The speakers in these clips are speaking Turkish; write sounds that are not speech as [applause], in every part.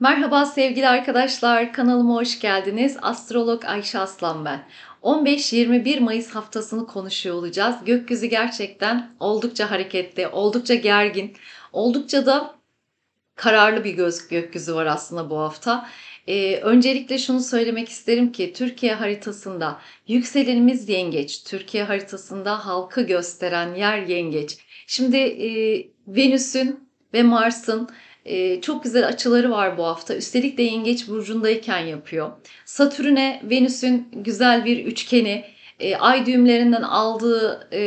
Merhaba sevgili arkadaşlar, kanalıma hoş geldiniz. Astrolog Ayşe Aslan ben. 15-21 Mayıs haftasını konuşuyor olacağız. Gökyüzü gerçekten oldukça hareketli, oldukça gergin, oldukça da kararlı bir göz gökyüzü var aslında bu hafta. Ee, öncelikle şunu söylemek isterim ki Türkiye haritasında yükselenimiz yengeç, Türkiye haritasında halkı gösteren yer yengeç. Şimdi e, Venüs'ün ve Mars'ın e, çok güzel açıları var bu hafta. Üstelik de Yengeç Burcu'ndayken yapıyor. Satürn'e Venüs'ün güzel bir üçgeni, e, ay düğümlerinden aldığı e,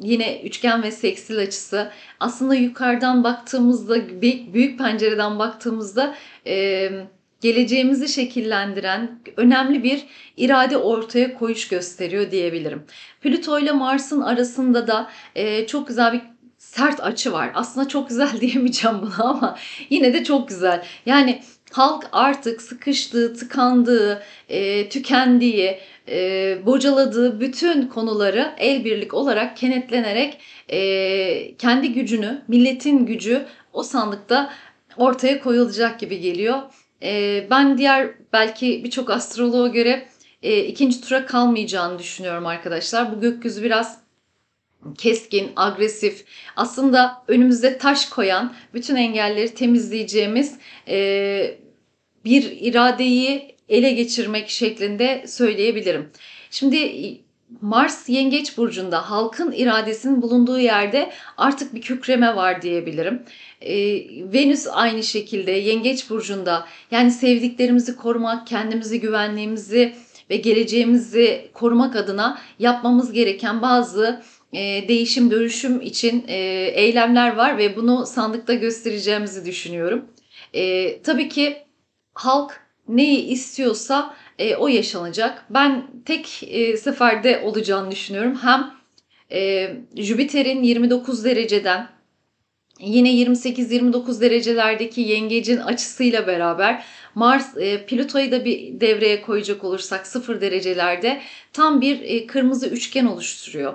yine üçgen ve seksil açısı. Aslında yukarıdan baktığımızda, büyük, büyük pencereden baktığımızda... E, geleceğimizi şekillendiren önemli bir irade ortaya koyuş gösteriyor diyebilirim. Plüto ile Mars'ın arasında da e, çok güzel bir sert açı var. Aslında çok güzel [laughs] diyemeyeceğim buna ama yine de çok güzel. Yani halk artık sıkıştığı, tıkandığı, e, tükendiği, e, bocaladığı bütün konuları el birlik olarak kenetlenerek e, kendi gücünü, milletin gücü o sandıkta ortaya koyulacak gibi geliyor. E, ben diğer belki birçok astroloğa göre e, ikinci tura kalmayacağını düşünüyorum arkadaşlar. Bu gökyüzü biraz keskin, agresif, aslında önümüze taş koyan, bütün engelleri temizleyeceğimiz e, bir iradeyi ele geçirmek şeklinde söyleyebilirim. Şimdi Mars Yengeç Burcu'nda halkın iradesinin bulunduğu yerde artık bir kükreme var diyebilirim. Ee, Venüs aynı şekilde Yengeç Burcu'nda yani sevdiklerimizi korumak, kendimizi güvenliğimizi ve geleceğimizi korumak adına yapmamız gereken bazı e, değişim, dönüşüm için e, eylemler var ve bunu sandıkta göstereceğimizi düşünüyorum. E, tabii ki halk neyi istiyorsa e, o yaşanacak. Ben tek e, seferde olacağını düşünüyorum. Hem e, Jüpiter'in 29 dereceden yine 28-29 derecelerdeki yengecin açısıyla beraber Mars e, Plüto'yu da bir devreye koyacak olursak 0 derecelerde tam bir e, kırmızı üçgen oluşturuyor.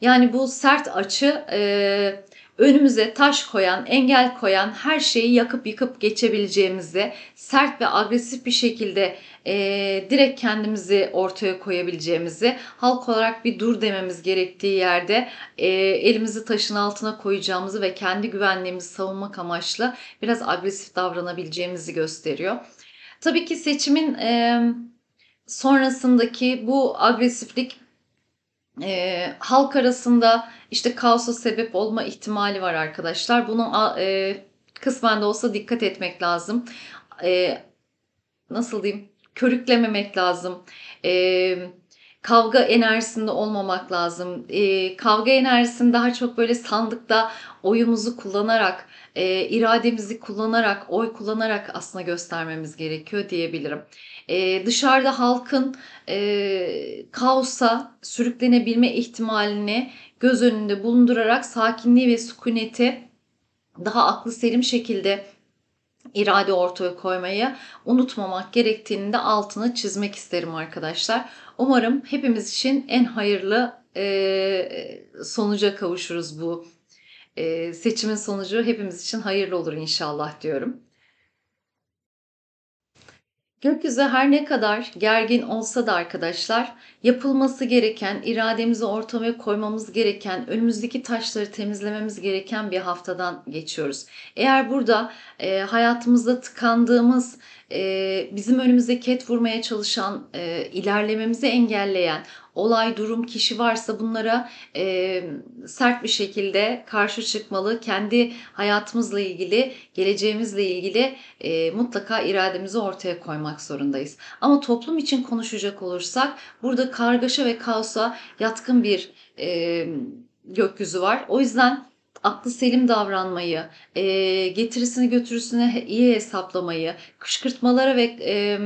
Yani bu sert açı e, önümüze taş koyan, engel koyan her şeyi yakıp yıkıp geçebileceğimizi, sert ve agresif bir şekilde e, direkt kendimizi ortaya koyabileceğimizi, halk olarak bir dur dememiz gerektiği yerde e, elimizi taşın altına koyacağımızı ve kendi güvenliğimizi savunmak amaçlı biraz agresif davranabileceğimizi gösteriyor. Tabii ki seçimin e, sonrasındaki bu agresiflik e, halk arasında işte kaosa sebep olma ihtimali var arkadaşlar. Bunu e, kısmen de olsa dikkat etmek lazım. E, nasıl diyeyim? Körüklememek lazım. Eee kavga enerjisinde olmamak lazım. E, kavga enerjisini daha çok böyle sandıkta oyumuzu kullanarak, e, irademizi kullanarak, oy kullanarak aslında göstermemiz gerekiyor diyebilirim. E, dışarıda halkın e, kaosa sürüklenebilme ihtimalini göz önünde bulundurarak sakinliği ve sükuneti daha aklı selim şekilde irade ortaya koymayı unutmamak gerektiğini de altını çizmek isterim arkadaşlar. Umarım hepimiz için en hayırlı e, sonuca kavuşuruz bu e, seçimin sonucu hepimiz için hayırlı olur inşallah diyorum. Gökyüzü her ne kadar gergin olsa da arkadaşlar yapılması gereken, irademizi ortamaya koymamız gereken, önümüzdeki taşları temizlememiz gereken bir haftadan geçiyoruz. Eğer burada e, hayatımızda tıkandığımız, e, bizim önümüze ket vurmaya çalışan, e, ilerlememizi engelleyen, olay, durum, kişi varsa bunlara e, sert bir şekilde karşı çıkmalı. Kendi hayatımızla ilgili, geleceğimizle ilgili e, mutlaka irademizi ortaya koymak zorundayız. Ama toplum için konuşacak olursak burada kargaşa ve kaosa yatkın bir e, gökyüzü var. O yüzden aklı selim davranmayı, e, getirisini götürüsünü iyi hesaplamayı, kışkırtmalara ve e,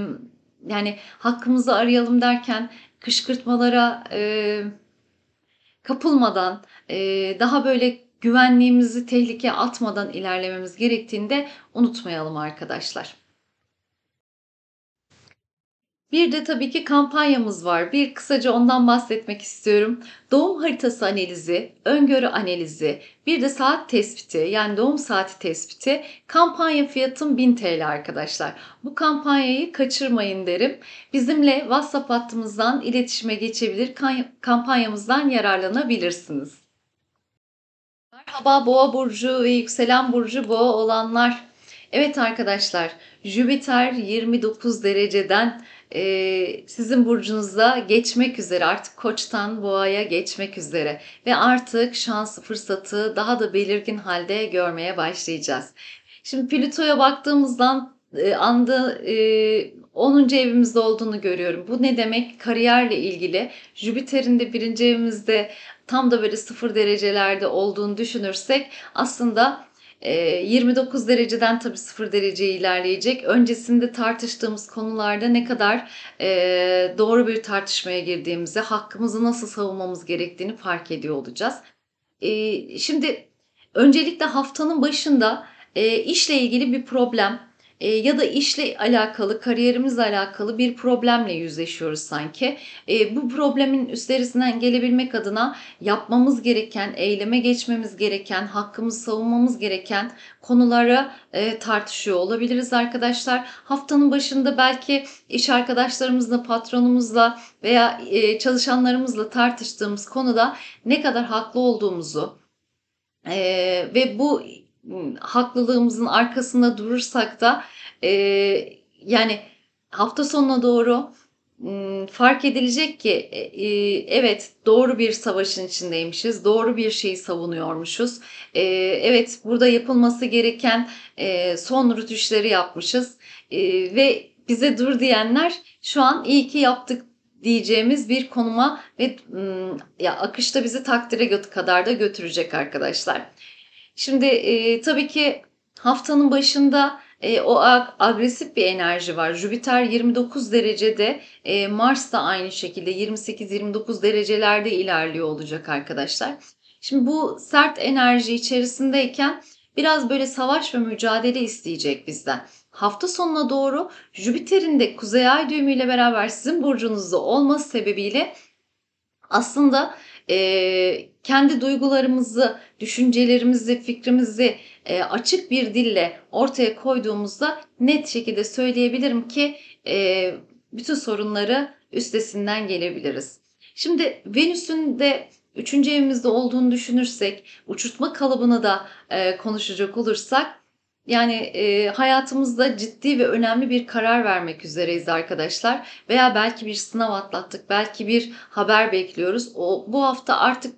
yani hakkımızı arayalım derken kışkırtmalara e, kapılmadan, e, daha böyle güvenliğimizi tehlikeye atmadan ilerlememiz gerektiğini de unutmayalım arkadaşlar. Bir de tabii ki kampanyamız var. Bir kısaca ondan bahsetmek istiyorum. Doğum haritası analizi, öngörü analizi, bir de saat tespiti yani doğum saati tespiti kampanya fiyatım 1000 TL arkadaşlar. Bu kampanyayı kaçırmayın derim. Bizimle WhatsApp hattımızdan iletişime geçebilir, kampanyamızdan yararlanabilirsiniz. Merhaba Boğa burcu ve yükselen burcu Boğa olanlar. Evet arkadaşlar, Jüpiter 29 dereceden e, sizin burcunuza geçmek üzere artık koçtan boğaya geçmek üzere ve artık şans fırsatı daha da belirgin halde görmeye başlayacağız. Şimdi Plüto'ya baktığımızdan e, anda e, 10. evimizde olduğunu görüyorum. Bu ne demek? Kariyerle ilgili. Jüpiter'in de 1. evimizde tam da böyle 0 derecelerde olduğunu düşünürsek aslında 29 ee, dereceden tabii 0 dereceye ilerleyecek. Öncesinde tartıştığımız konularda ne kadar e, doğru bir tartışmaya girdiğimizi, hakkımızı nasıl savunmamız gerektiğini fark ediyor olacağız. Ee, şimdi öncelikle haftanın başında e, işle ilgili bir problem e, ya da işle alakalı, kariyerimizle alakalı bir problemle yüzleşiyoruz sanki. E, bu problemin üstesinden gelebilmek adına yapmamız gereken, eyleme geçmemiz gereken, hakkımızı savunmamız gereken konuları e, tartışıyor olabiliriz arkadaşlar. Haftanın başında belki iş arkadaşlarımızla, patronumuzla veya e, çalışanlarımızla tartıştığımız konuda ne kadar haklı olduğumuzu, ee, ve bu Hmm, haklılığımızın arkasında durursak da e, yani hafta sonuna doğru hmm, fark edilecek ki e, e, evet doğru bir savaşın içindeymişiz, doğru bir şeyi savunuyormuşuz. E, evet burada yapılması gereken son rütüşleri yapmışız ve bize dur diyenler şu an iyi ki yaptık diyeceğimiz bir konuma ve hmm, ya akışta bizi takdire kadar da götürecek arkadaşlar. Şimdi e, tabii ki haftanın başında e, o agresif bir enerji var. Jüpiter 29 derecede, e, Mars da aynı şekilde 28-29 derecelerde ilerliyor olacak arkadaşlar. Şimdi bu sert enerji içerisindeyken biraz böyle savaş ve mücadele isteyecek bizden. Hafta sonuna doğru Jüpiter'in de Kuzey Ay düğümüyle beraber sizin burcunuzda olması sebebiyle aslında e, kendi duygularımızı, düşüncelerimizi, fikrimizi e, açık bir dille ortaya koyduğumuzda net şekilde söyleyebilirim ki e, bütün sorunları üstesinden gelebiliriz. Şimdi Venüs'ün de üçüncü evimizde olduğunu düşünürsek, uçurtma kalıbını da e, konuşacak olursak yani e, hayatımızda ciddi ve önemli bir karar vermek üzereyiz arkadaşlar. Veya belki bir sınav atlattık, belki bir haber bekliyoruz. O bu hafta artık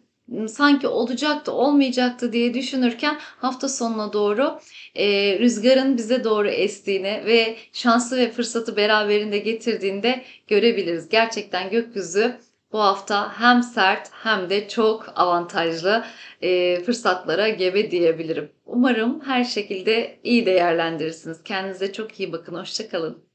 sanki olacaktı olmayacaktı diye düşünürken hafta sonuna doğru e, rüzgarın bize doğru estiğini ve şansı ve fırsatı beraberinde getirdiğini de görebiliriz. Gerçekten gökyüzü bu hafta hem sert hem de çok avantajlı e, fırsatlara gebe diyebilirim. Umarım her şekilde iyi değerlendirirsiniz. Kendinize çok iyi bakın. Hoşçakalın.